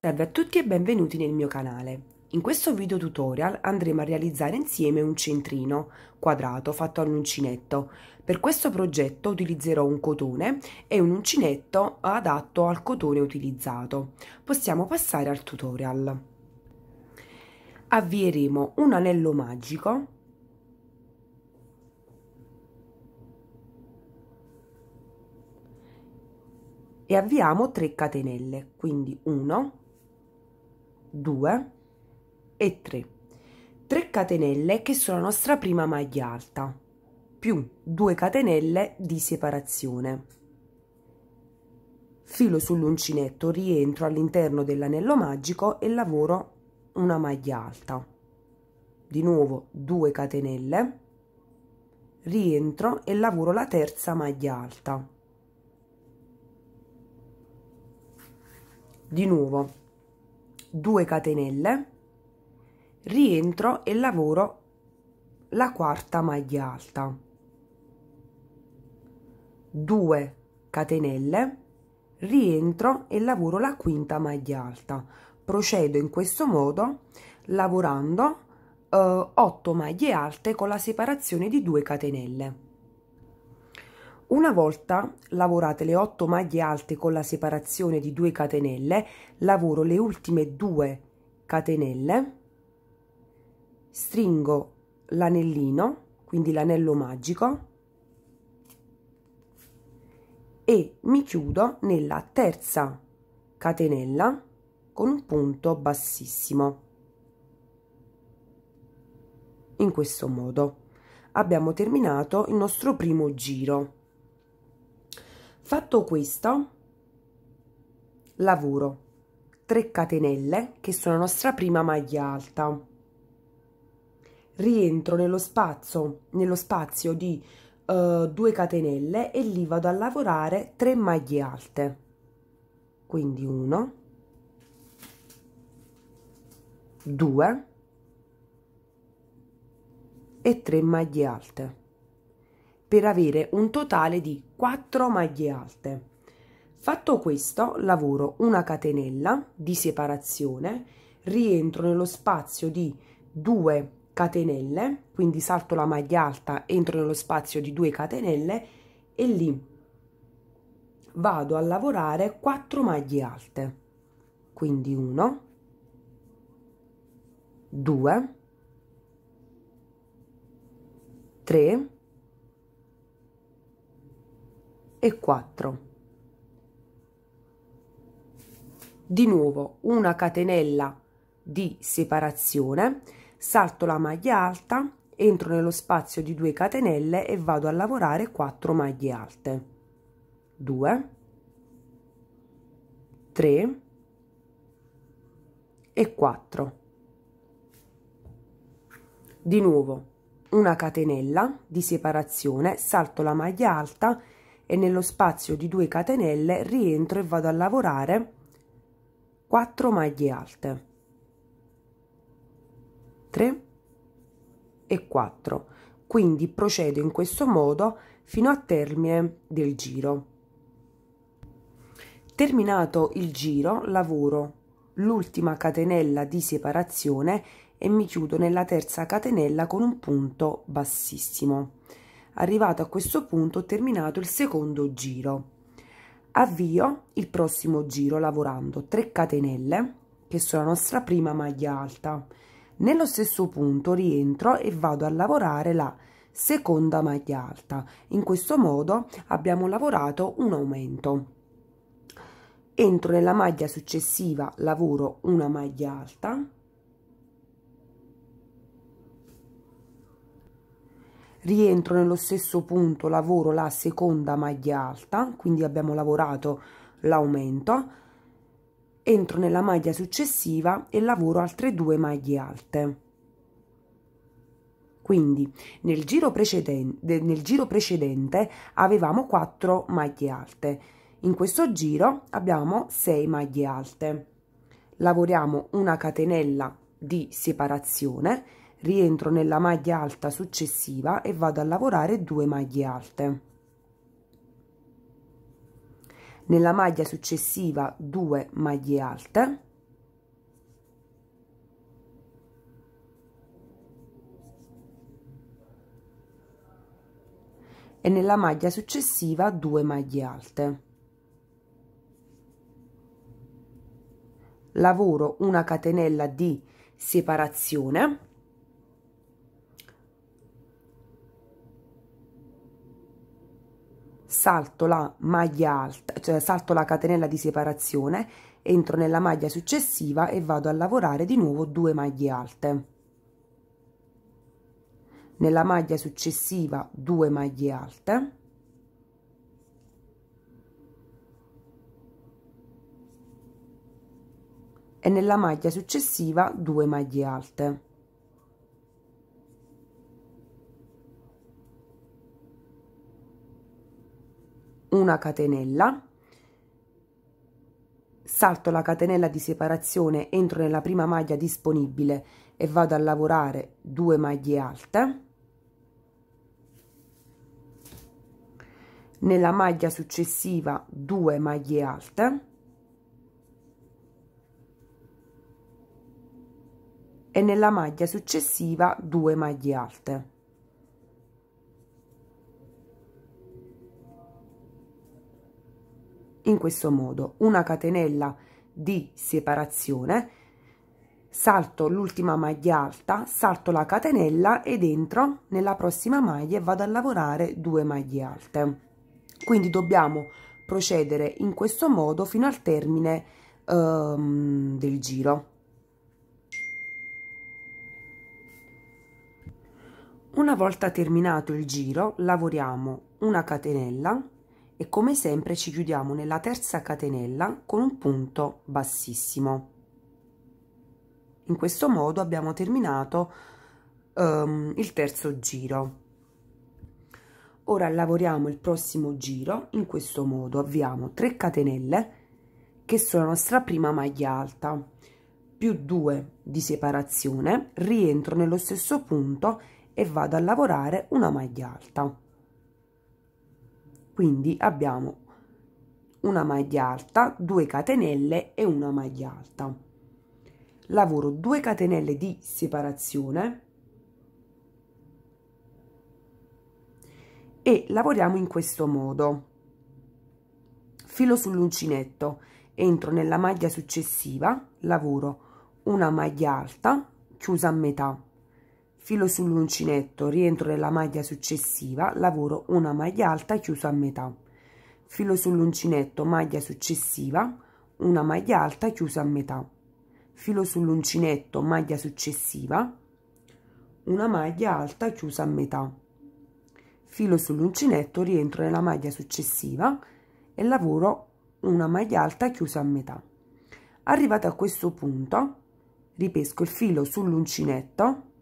Salve a tutti e benvenuti nel mio canale. In questo video tutorial andremo a realizzare insieme un centrino quadrato fatto all'uncinetto. Per questo progetto utilizzerò un cotone e un uncinetto adatto al cotone utilizzato. Possiamo passare al tutorial. Avvieremo un anello magico e avviamo 3 catenelle, quindi 1, 2, e 3. 3 catenelle che sono la nostra prima maglia alta più 2 catenelle di separazione. Filo sull'uncinetto, rientro all'interno dell'anello magico e lavoro una maglia alta. Di nuovo 2 catenelle, rientro e lavoro la terza maglia alta. Di nuovo 2 catenelle, rientro e lavoro la quarta maglia alta 2 catenelle rientro e lavoro la quinta maglia alta procedo in questo modo lavorando eh, 8 maglie alte con la separazione di 2 catenelle una volta lavorate le 8 maglie alte con la separazione di 2 catenelle lavoro le ultime 2 catenelle stringo l'anellino, quindi l'anello magico, e mi chiudo nella terza catenella con un punto bassissimo. In questo modo abbiamo terminato il nostro primo giro. Fatto questo, lavoro 3 catenelle che sono la nostra prima maglia alta rientro nello spazio, nello spazio di uh, due catenelle e lì vado a lavorare 3 maglie alte quindi 1 2 e 3 maglie alte per avere un totale di 4 maglie alte fatto questo lavoro una catenella di separazione rientro nello spazio di 2 catenelle, quindi salto la maglia alta, entro nello spazio di 2 catenelle e lì vado a lavorare 4 maglie alte. Quindi 1 2 3 e 4. Di nuovo una catenella di separazione salto la maglia alta entro nello spazio di 2 catenelle e vado a lavorare 4 maglie alte 2 3 e 4 di nuovo una catenella di separazione salto la maglia alta e nello spazio di 2 catenelle rientro e vado a lavorare 4 maglie alte 3 e 4. Quindi procedo in questo modo fino a termine del giro. Terminato il giro lavoro l'ultima catenella di separazione e mi chiudo nella terza catenella con un punto bassissimo. Arrivato a questo punto ho terminato il secondo giro. Avvio il prossimo giro lavorando 3 catenelle che sono la nostra prima maglia alta nello stesso punto rientro e vado a lavorare la seconda maglia alta in questo modo abbiamo lavorato un aumento entro nella maglia successiva lavoro una maglia alta rientro nello stesso punto lavoro la seconda maglia alta quindi abbiamo lavorato l'aumento entro nella maglia successiva e lavoro altre due maglie alte. Quindi nel giro, precedente, nel giro precedente avevamo 4 maglie alte, in questo giro abbiamo 6 maglie alte. Lavoriamo una catenella di separazione, rientro nella maglia alta successiva e vado a lavorare 2 maglie alte nella maglia successiva 2 maglie alte e nella maglia successiva 2 maglie alte lavoro una catenella di separazione salto la maglia alta, cioè salto la catenella di separazione, entro nella maglia successiva e vado a lavorare di nuovo due maglie alte. Nella maglia successiva due maglie alte. E nella maglia successiva due maglie alte. una catenella salto la catenella di separazione entro nella prima maglia disponibile e vado a lavorare due maglie alte nella maglia successiva 2 maglie alte e nella maglia successiva 2 maglie alte in questo modo una catenella di separazione salto l'ultima maglia alta salto la catenella ed entro nella prossima maglia e vado a lavorare due maglie alte quindi dobbiamo procedere in questo modo fino al termine um, del giro una volta terminato il giro lavoriamo una catenella e come sempre ci chiudiamo nella terza catenella con un punto bassissimo in questo modo abbiamo terminato um, il terzo giro ora lavoriamo il prossimo giro in questo modo avviamo 3 catenelle che sono la nostra prima maglia alta più 2 di separazione rientro nello stesso punto e vado a lavorare una maglia alta quindi abbiamo una maglia alta 2 catenelle e una maglia alta lavoro 2 catenelle di separazione e lavoriamo in questo modo filo sull'uncinetto entro nella maglia successiva lavoro una maglia alta chiusa a metà filo sull'uncinetto rientro nella maglia successiva lavoro una maglia alta chiuso a metà filo sull'uncinetto maglia successiva una maglia alta chiuso a metà filo sull'uncinetto maglia successiva una maglia alta chiusa a metà filo sull'uncinetto rientro nella maglia successiva e lavoro una maglia alta chiusa a metà arrivato a questo punto ripesco il filo sull'uncinetto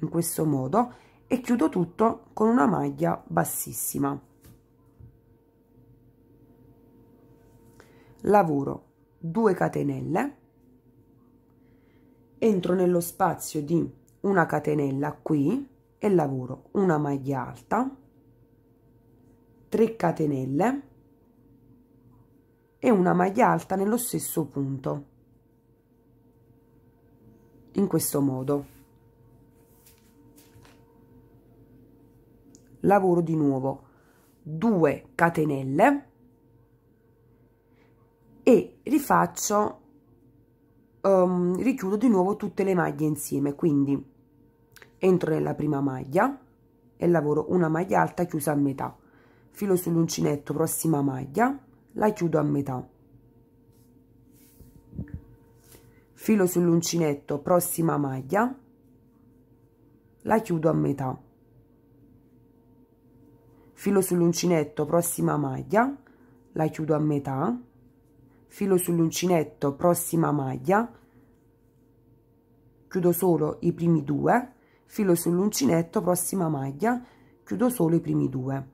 in questo modo e chiudo tutto con una maglia bassissima lavoro 2 catenelle entro nello spazio di una catenella qui e lavoro una maglia alta 3 catenelle e una maglia alta nello stesso punto in questo modo lavoro di nuovo 2 catenelle e rifaccio um, richiudo di nuovo tutte le maglie insieme quindi entro nella prima maglia e lavoro una maglia alta chiusa a metà filo sull'uncinetto prossima maglia la chiudo a metà filo sull'uncinetto prossima maglia la chiudo a metà filo sull'uncinetto prossima maglia la chiudo a metà filo sull'uncinetto prossima maglia chiudo solo i primi due filo sull'uncinetto prossima maglia chiudo solo i primi due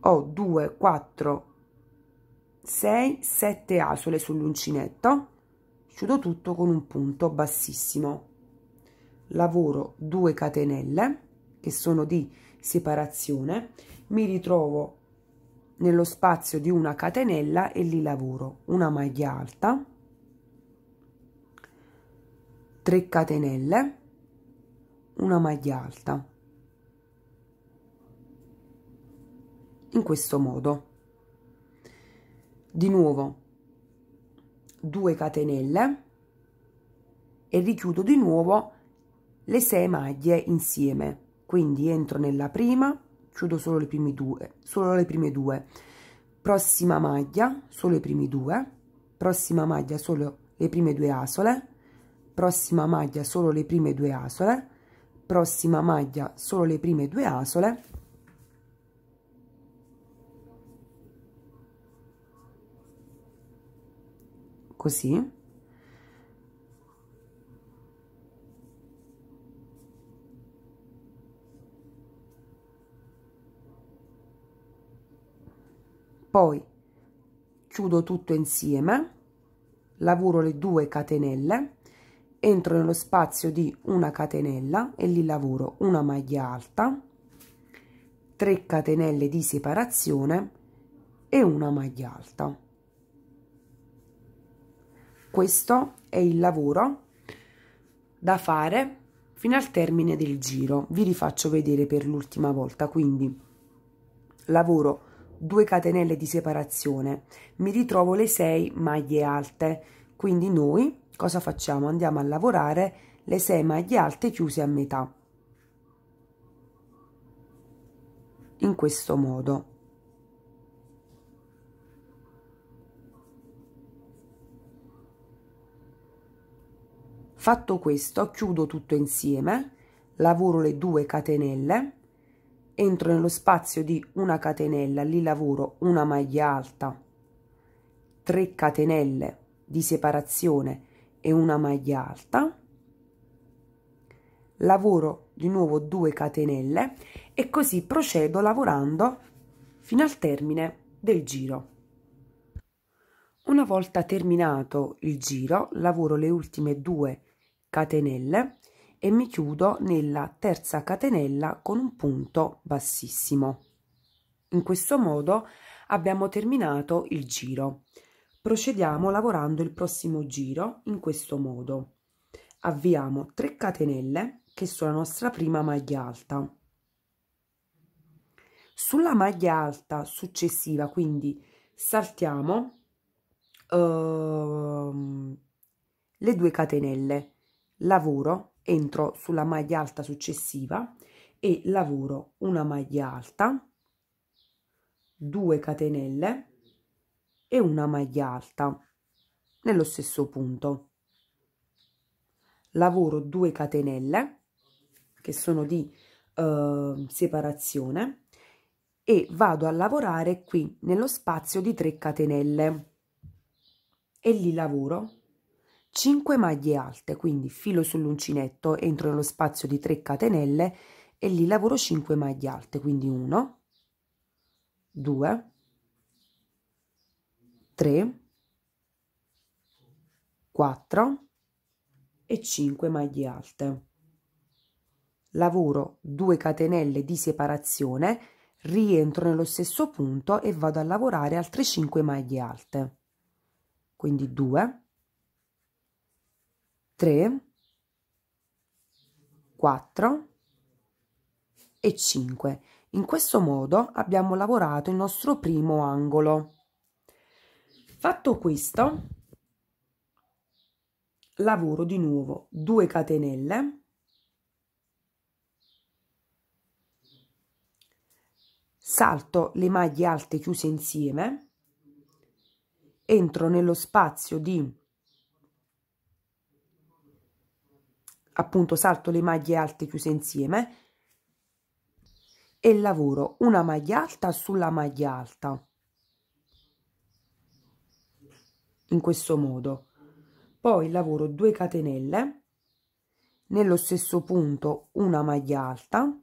ho 2 4 6 7 asole sull'uncinetto chiudo tutto con un punto bassissimo lavoro 2 catenelle che sono di separazione, mi ritrovo nello spazio di una catenella e li lavoro una maglia alta 3 catenelle una maglia alta in questo modo di nuovo 2 catenelle e richiudo di nuovo le 6 maglie insieme quindi entro nella prima chiudo solo le prime due solo le prime due prossima maglia solo i primi due prossima maglia solo le prime due asole prossima maglia solo le prime due asole prossima maglia solo le prime due asole così poi chiudo tutto insieme lavoro le due catenelle entro nello spazio di una catenella e lì lavoro una maglia alta 3 catenelle di separazione e una maglia alta questo è il lavoro da fare fino al termine del giro vi rifaccio vedere per l'ultima volta quindi lavoro 2 catenelle di separazione mi ritrovo le 6 maglie alte quindi noi cosa facciamo andiamo a lavorare le 6 maglie alte chiuse a metà in questo modo fatto questo chiudo tutto insieme lavoro le 2 catenelle entro nello spazio di una catenella, lì lavoro una maglia alta, 3 catenelle di separazione e una maglia alta, lavoro di nuovo 2 catenelle e così procedo lavorando fino al termine del giro. Una volta terminato il giro, lavoro le ultime 2 catenelle e mi chiudo nella terza catenella con un punto bassissimo. In questo modo abbiamo terminato il giro. Procediamo lavorando il prossimo giro in questo modo. Avviamo 3 catenelle che sono la nostra prima maglia alta. Sulla maglia alta successiva, quindi saltiamo uh, le due catenelle, lavoro entro sulla maglia alta successiva e lavoro una maglia alta 2 catenelle e una maglia alta nello stesso punto lavoro 2 catenelle che sono di eh, separazione e vado a lavorare qui nello spazio di 3 catenelle e li lavoro 5 maglie alte, quindi filo sull'uncinetto, entro nello spazio di 3 catenelle e lì lavoro 5 maglie alte, quindi 1, 2, 3, 4 e 5 maglie alte. Lavoro 2 catenelle di separazione, rientro nello stesso punto e vado a lavorare altre 5 maglie alte. Quindi 2, 3, 4 e 5. In questo modo abbiamo lavorato il nostro primo angolo. Fatto questo, lavoro di nuovo 2 catenelle salto le maglie alte chiuse insieme, entro nello spazio di appunto salto le maglie alte chiuse insieme e lavoro una maglia alta sulla maglia alta in questo modo poi lavoro 2 catenelle nello stesso punto una maglia alta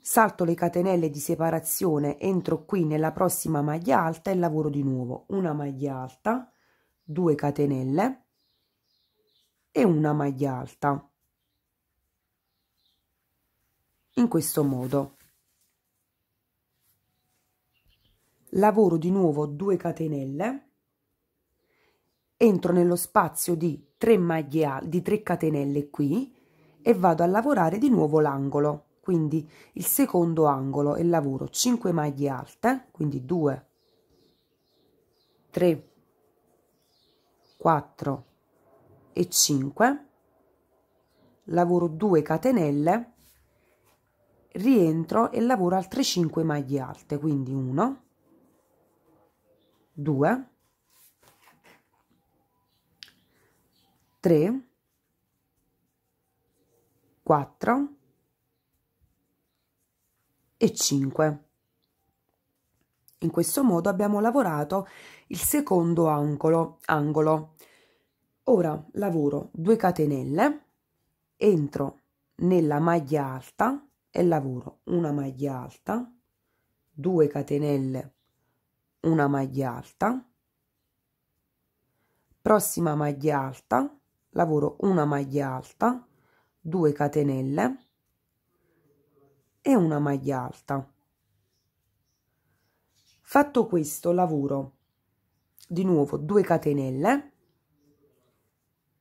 salto le catenelle di separazione entro qui nella prossima maglia alta e lavoro di nuovo una maglia alta 2 catenelle e una maglia alta in questo modo lavoro di nuovo 2 catenelle entro nello spazio di 3 maglie di 3 catenelle qui e vado a lavorare di nuovo l'angolo quindi il secondo angolo e lavoro 5 maglie alte quindi 2 3 4 e 5 lavoro 2 catenelle rientro e lavoro altre 5 maglie alte quindi 1 2 3 4 e 5 in questo modo abbiamo lavorato il secondo angolo. angolo. Ora lavoro 2 catenelle, entro nella maglia alta e lavoro una maglia alta, 2 catenelle, una maglia alta, prossima maglia alta, lavoro una maglia alta, 2 catenelle e una maglia alta. Fatto questo lavoro di nuovo 2 catenelle,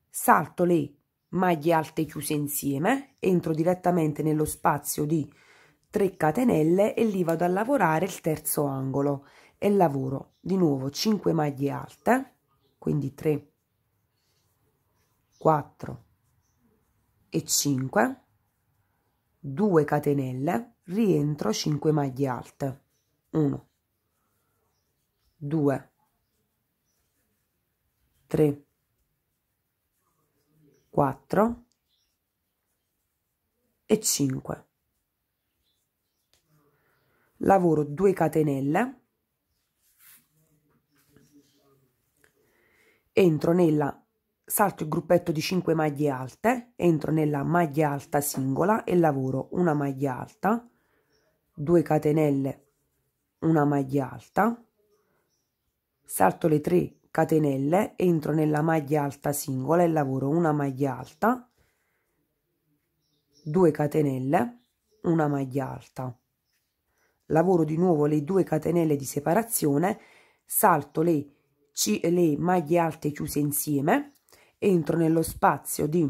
salto le maglie alte chiuse insieme, entro direttamente nello spazio di 3 catenelle e lì vado a lavorare il terzo angolo e lavoro di nuovo 5 maglie alte, quindi 3, 4 e 5, 2 catenelle, rientro 5 maglie alte, 1, 2, 3, 4 e 5. Lavoro 2 catenelle. Entro nella salto il gruppetto di 5 maglie alte, entro nella maglia alta singola e lavoro una maglia alta, 2 catenelle, una maglia alta, salto le 3 catenelle, entro nella maglia alta singola e lavoro una maglia alta, 2 catenelle, una maglia alta. Lavoro di nuovo le 2 catenelle di separazione, salto le, C le maglie alte chiuse insieme, entro nello spazio di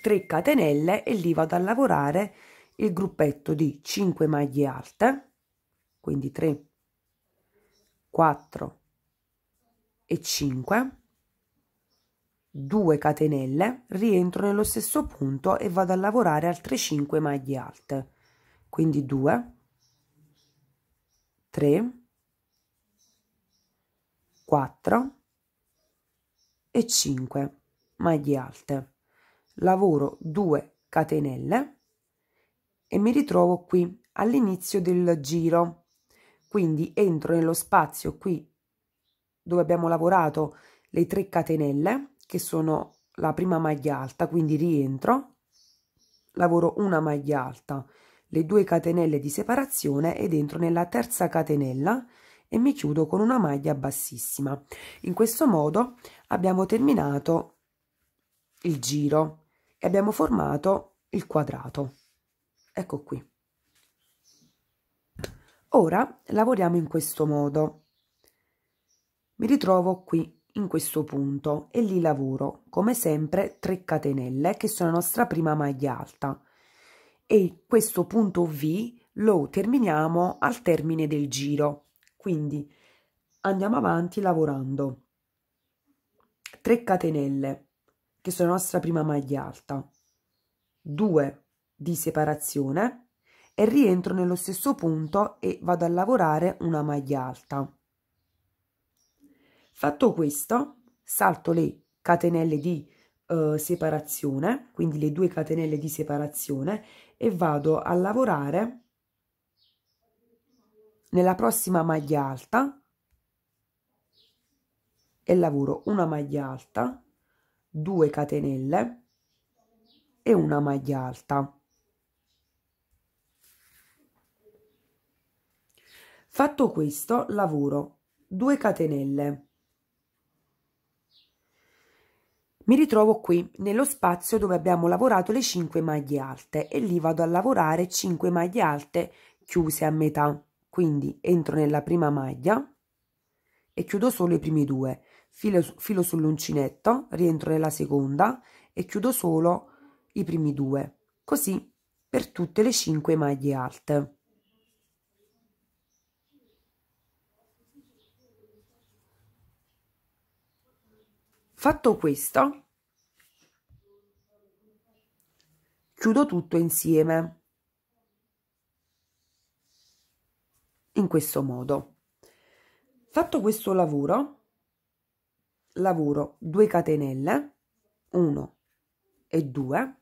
3 catenelle e lì vado a lavorare il gruppetto di 5 maglie alte, quindi 3 4 e 5 2 catenelle rientro nello stesso punto e vado a lavorare altre 5 maglie alte quindi 2 3 4 e 5 maglie alte lavoro 2 catenelle e mi ritrovo qui all'inizio del giro quindi entro nello spazio qui dove abbiamo lavorato le 3 catenelle, che sono la prima maglia alta, quindi rientro, lavoro una maglia alta, le due catenelle di separazione ed entro nella terza catenella e mi chiudo con una maglia bassissima. In questo modo abbiamo terminato il giro e abbiamo formato il quadrato. Ecco qui. Ora lavoriamo in questo modo. Mi ritrovo qui in questo punto e li lavoro come sempre 3 catenelle che sono la nostra prima maglia alta e questo punto V lo terminiamo al termine del giro quindi andiamo avanti lavorando 3 catenelle che sono la nostra prima maglia alta 2 di separazione e rientro nello stesso punto e vado a lavorare una maglia alta. Fatto questo, salto le catenelle di eh, separazione, quindi le due catenelle di separazione e vado a lavorare nella prossima maglia alta e lavoro una maglia alta, 2 catenelle e una maglia alta. Fatto questo, lavoro 2 catenelle. Mi ritrovo qui nello spazio dove abbiamo lavorato le 5 maglie alte e lì vado a lavorare 5 maglie alte chiuse a metà. Quindi entro nella prima maglia e chiudo solo i primi due. Filo, filo sull'uncinetto, rientro nella seconda e chiudo solo i primi due. Così per tutte le 5 maglie alte. Fatto questo, chiudo tutto insieme. In questo modo. Fatto questo lavoro, lavoro 2 catenelle, 1 e 2,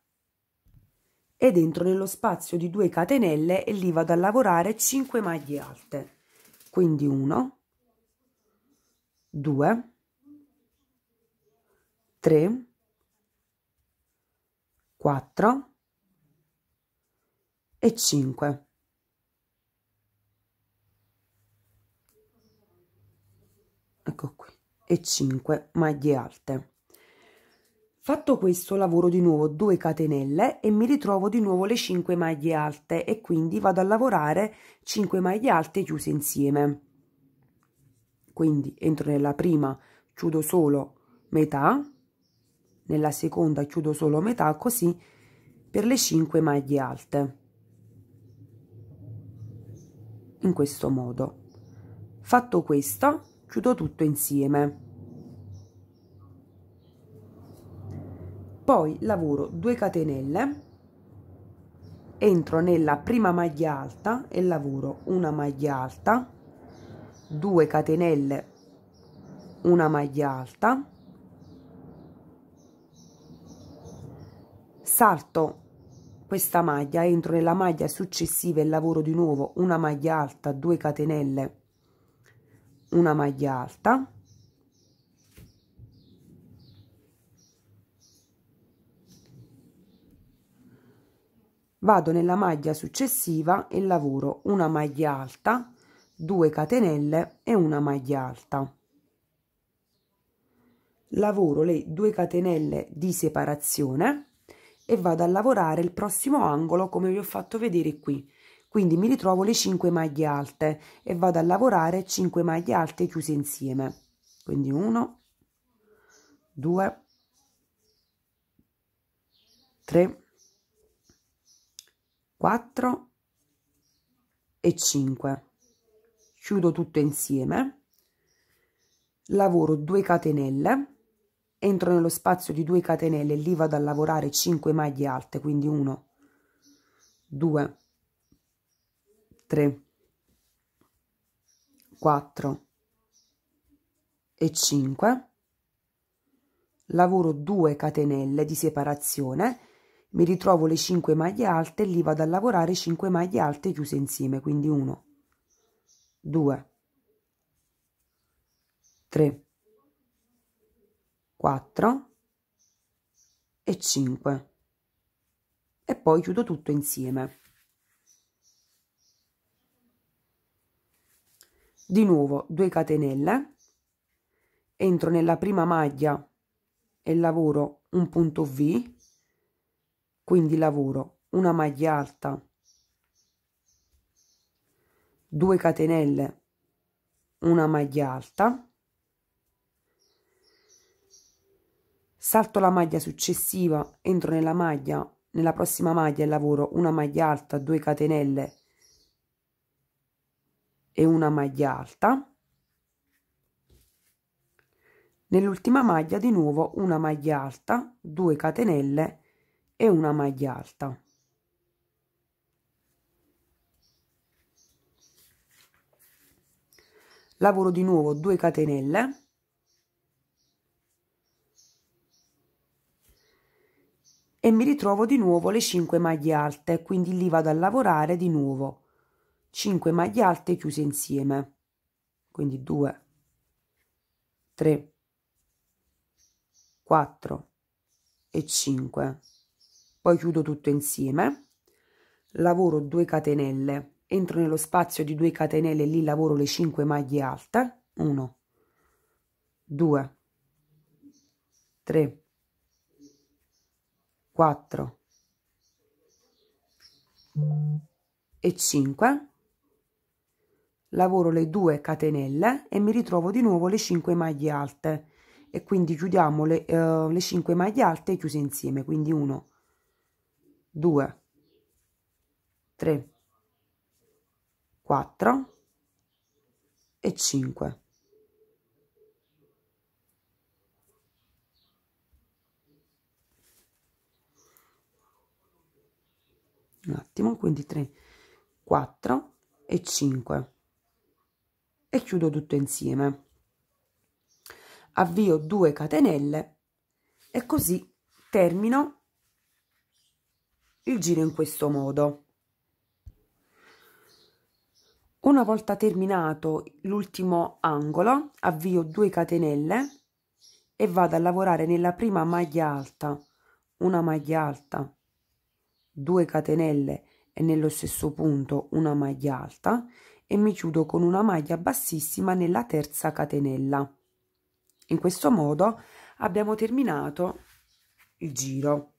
ed entro nello spazio di 2 catenelle e lì vado a lavorare 5 maglie alte. Quindi 1, 2, 3, 4 e 5. Ecco qui, e 5 maglie alte. Fatto questo lavoro di nuovo 2 catenelle e mi ritrovo di nuovo le 5 maglie alte e quindi vado a lavorare 5 maglie alte chiuse insieme. Quindi entro nella prima, chiudo solo metà nella seconda chiudo solo metà così per le 5 maglie alte in questo modo fatto questo chiudo tutto insieme poi lavoro 2 catenelle entro nella prima maglia alta e lavoro una maglia alta 2 catenelle una maglia alta salto questa maglia entro nella maglia successiva e lavoro di nuovo una maglia alta 2 catenelle una maglia alta vado nella maglia successiva e lavoro una maglia alta 2 catenelle e una maglia alta lavoro le 2 catenelle di separazione e vado a lavorare il prossimo angolo come vi ho fatto vedere qui quindi mi ritrovo le 5 maglie alte e vado a lavorare 5 maglie alte chiuse insieme quindi 1 2 3 4 e 5 chiudo tutto insieme lavoro 2 catenelle entro nello spazio di due catenelle e lì vado a lavorare 5 maglie alte quindi 1 2 3 4 e 5 lavoro 2 catenelle di separazione mi ritrovo le 5 maglie alte e lì vado a lavorare 5 maglie alte chiuse insieme quindi 1 2 3 4 e 5 e poi chiudo tutto insieme di nuovo 2 catenelle entro nella prima maglia e lavoro un punto v quindi lavoro una maglia alta 2 catenelle una maglia alta salto la maglia successiva, entro nella maglia, nella prossima maglia e lavoro una maglia alta, due catenelle e una maglia alta. Nell'ultima maglia di nuovo una maglia alta, 2 catenelle e una maglia alta. Lavoro di nuovo 2 catenelle e mi ritrovo di nuovo le 5 maglie alte, quindi lì vado a lavorare di nuovo. 5 maglie alte chiuse insieme. Quindi 2 3 4 e 5. Poi chiudo tutto insieme. Lavoro 2 catenelle. Entro nello spazio di 2 catenelle lì lavoro le 5 maglie alte. 1 2 3 4 e 5 lavoro le due catenelle e mi ritrovo di nuovo le 5 maglie alte e quindi chiudiamo le, eh, le 5 maglie alte chiuse insieme quindi 1 2 3 4 e 5 un attimo quindi 3 4 e 5 e chiudo tutto insieme avvio 2 catenelle e così termino il giro in questo modo una volta terminato l'ultimo angolo avvio 2 catenelle e vado a lavorare nella prima maglia alta una maglia alta 2 catenelle e nello stesso punto una maglia alta e mi chiudo con una maglia bassissima nella terza catenella. In questo modo abbiamo terminato il giro.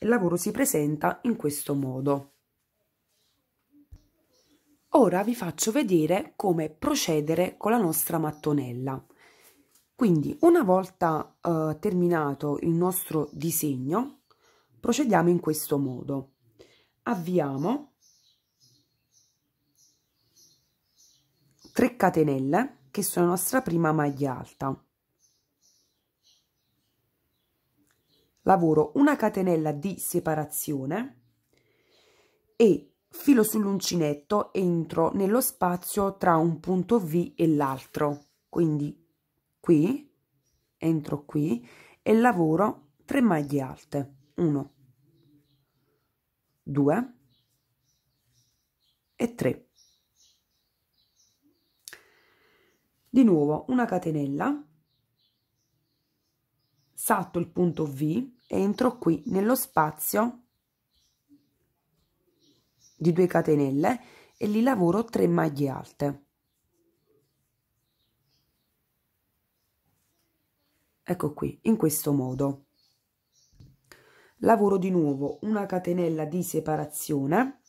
Il lavoro si presenta in questo modo. Ora vi faccio vedere come procedere con la nostra mattonella. Quindi una volta eh, terminato il nostro disegno procediamo in questo modo avviamo 3 catenelle che sono la nostra prima maglia alta lavoro una catenella di separazione e filo sull'uncinetto entro nello spazio tra un punto V e l'altro quindi qui entro qui e lavoro 3 maglie alte 1, 2 e 3. Di nuovo una catenella, salto il punto V e entro qui nello spazio di due catenelle e li lavoro 3 maglie alte. Ecco qui, in questo modo lavoro di nuovo una catenella di separazione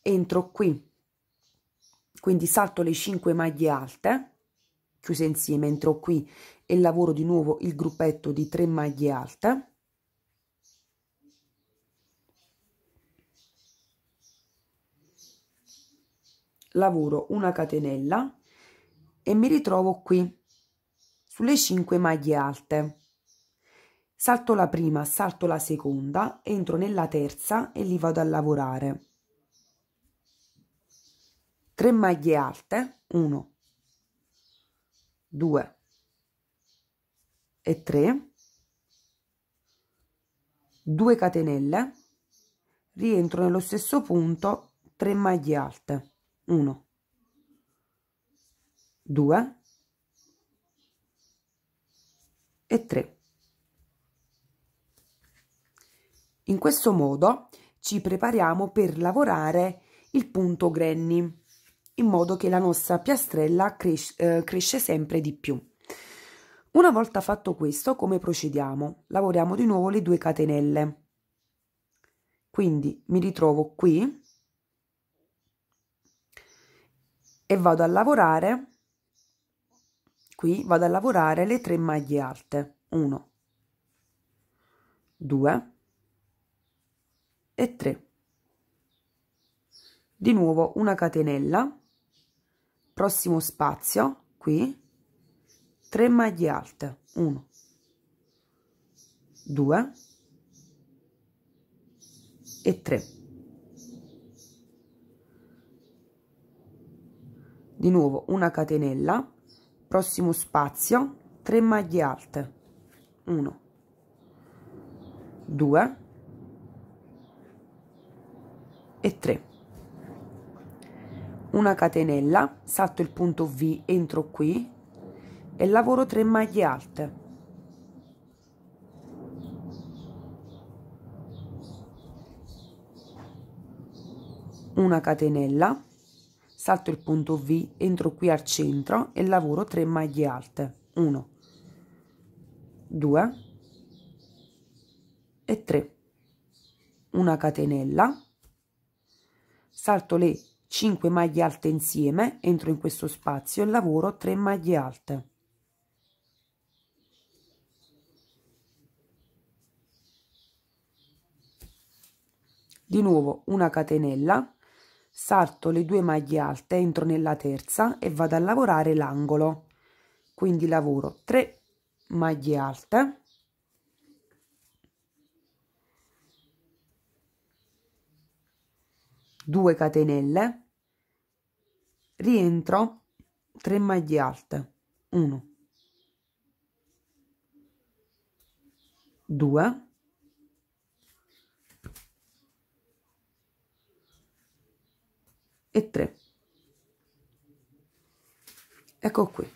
entro qui quindi salto le 5 maglie alte chiuse insieme entro qui e lavoro di nuovo il gruppetto di 3 maglie alte lavoro una catenella e mi ritrovo qui sulle 5 maglie alte Salto la prima, salto la seconda, entro nella terza e li vado a lavorare. 3 maglie alte, 1, 2 e 3, 2 catenelle, rientro nello stesso punto, 3 maglie alte, 1, 2 e 3. In questo modo ci prepariamo per lavorare il punto granny in modo che la nostra piastrella cres eh, cresce sempre di più. Una volta fatto questo, come procediamo? Lavoriamo di nuovo le due catenelle. Quindi mi ritrovo qui e vado a lavorare qui vado a lavorare le tre maglie alte. 1 2 e 3 di nuovo una catenella prossimo spazio qui 3 maglie alte 1 2 e 3 di nuovo una catenella prossimo spazio 3 maglie alte 1 2 e 3 una catenella salto il punto V entro qui e lavoro 3 maglie alte una catenella salto il punto V entro qui al centro e lavoro 3 maglie alte 1 2 e 3 una catenella salto le 5 maglie alte insieme, entro in questo spazio e lavoro 3 maglie alte. Di nuovo una catenella, salto le due maglie alte, entro nella terza e vado a lavorare l'angolo. Quindi lavoro 3 maglie alte 2 catenelle rientro 3 maglie alte 1 2 e 3 ecco qui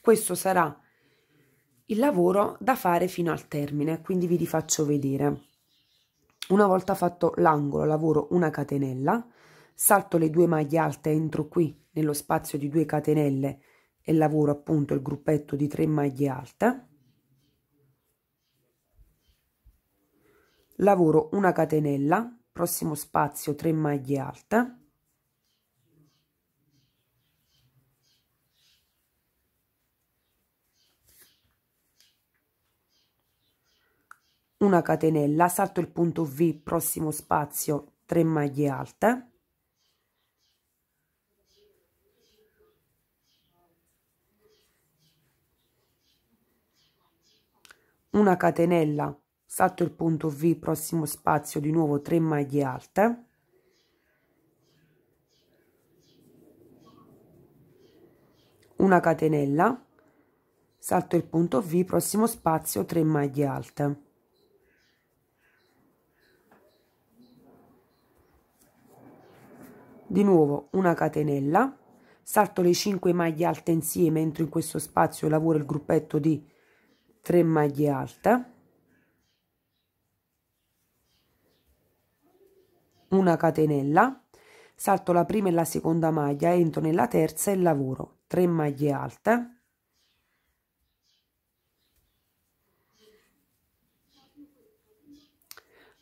questo sarà il lavoro da fare fino al termine quindi vi rifaccio vedere una volta fatto l'angolo lavoro una catenella, salto le due maglie alte, entro qui nello spazio di due catenelle e lavoro appunto il gruppetto di 3 maglie alte. Lavoro una catenella, prossimo spazio 3 maglie alte. una catenella, salto il punto V, prossimo spazio, 3 maglie alte. Una catenella, salto il punto V, prossimo spazio, di nuovo 3 maglie alte. Una catenella, salto il punto V, prossimo spazio, 3 maglie alte. di nuovo una catenella, salto le 5 maglie alte insieme, entro in questo spazio, lavoro il gruppetto di 3 maglie alte, una catenella, salto la prima e la seconda maglia, entro nella terza e lavoro 3 maglie alte,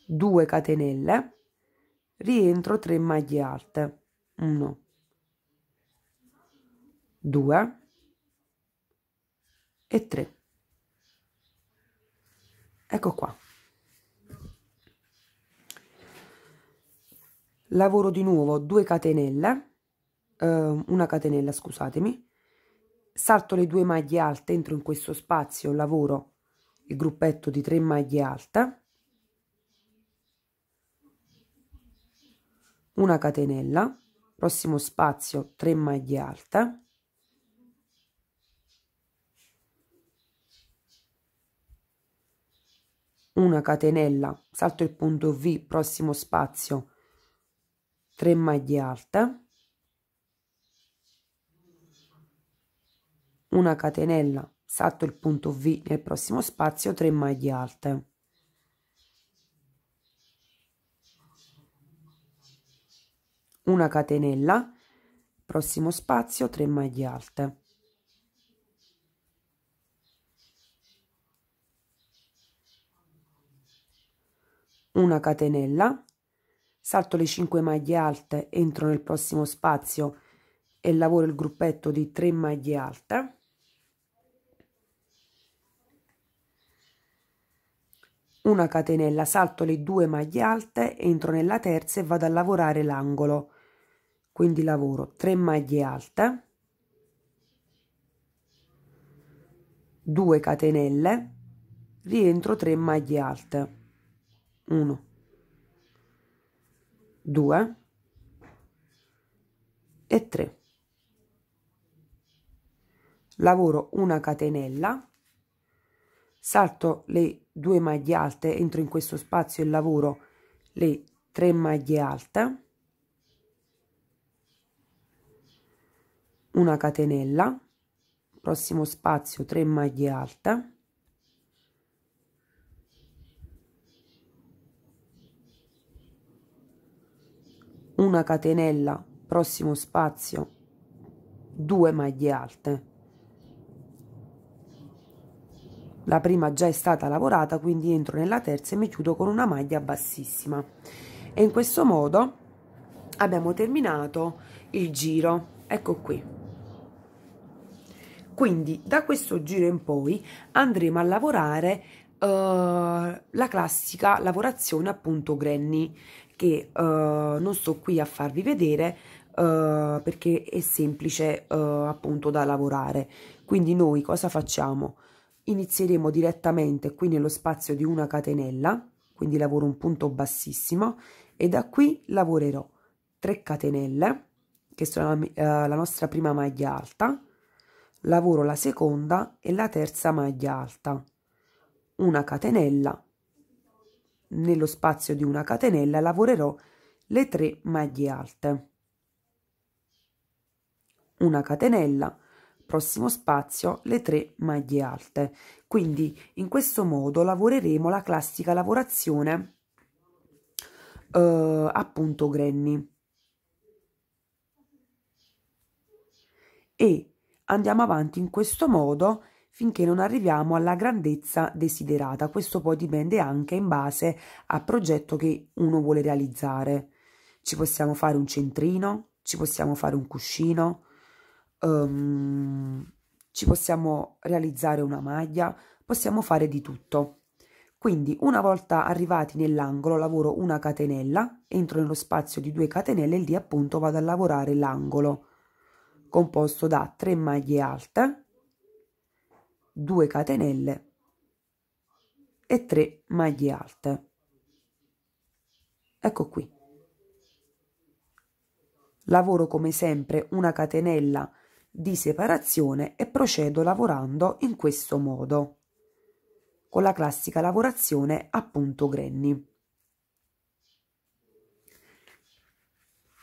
due catenelle rientro 3 maglie alte 1, 2 e 3. Ecco qua. Lavoro di nuovo due catenelle, eh, una catenella scusatemi, salto le due maglie alte, entro in questo spazio, lavoro il gruppetto di 3 maglie alte, una catenella, Prossimo spazio 3 maglie alte. una catenella, salto il punto V, prossimo spazio, 3 maglie alte, una catenella, salto il punto V nel prossimo spazio, 3 maglie alte. una catenella prossimo spazio 3 maglie alte una catenella salto le 5 maglie alte entro nel prossimo spazio e lavoro il gruppetto di 3 maglie alte una catenella salto le 2 maglie alte entro nella terza e vado a lavorare l'angolo quindi lavoro 3 maglie alte 2 catenelle rientro 3 maglie alte 1 2 e 3 lavoro una catenella salto le due maglie alte entro in questo spazio e lavoro le 3 maglie alte una catenella prossimo spazio 3 maglie alte una catenella prossimo spazio 2 maglie alte la prima già è stata lavorata quindi entro nella terza e mi chiudo con una maglia bassissima e in questo modo abbiamo terminato il giro ecco qui quindi da questo giro in poi andremo a lavorare uh, la classica lavorazione appunto granny che uh, non sto qui a farvi vedere uh, perché è semplice appunto da lavorare. Quindi noi cosa facciamo? Inizieremo direttamente qui nello spazio di una catenella, quindi lavoro un punto bassissimo e da qui lavorerò 3 catenelle che sono la, la nostra prima maglia alta lavoro la seconda e la terza maglia alta, una catenella, nello spazio di una catenella lavorerò le tre maglie alte, una catenella, prossimo spazio le tre maglie alte. Quindi in questo modo lavoreremo la classica lavorazione eh, appunto granny. E andiamo avanti in questo modo finché non arriviamo alla grandezza desiderata. Questo poi dipende anche in base al progetto che uno vuole realizzare. Ci possiamo fare un centrino, ci possiamo fare un cuscino, um, ci possiamo realizzare una maglia, possiamo fare di tutto. Quindi una volta arrivati nell'angolo lavoro una catenella, entro nello spazio di due catenelle e lì appunto vado a lavorare l'angolo composto da 3 maglie alte, 2 catenelle e 3 maglie alte. Ecco qui. Lavoro come sempre una catenella di separazione e procedo lavorando in questo modo con la classica lavorazione a punto granny.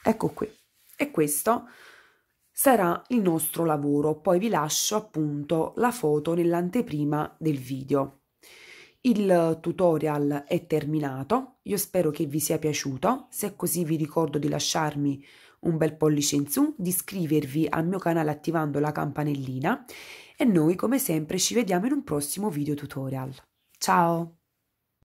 Ecco qui. E questo sarà il nostro lavoro. Poi vi lascio appunto la foto nell'anteprima del video. Il tutorial è terminato, io spero che vi sia piaciuto, se è così vi ricordo di lasciarmi un bel pollice in su, di iscrivervi al mio canale attivando la campanellina e noi come sempre ci vediamo in un prossimo video tutorial. Ciao!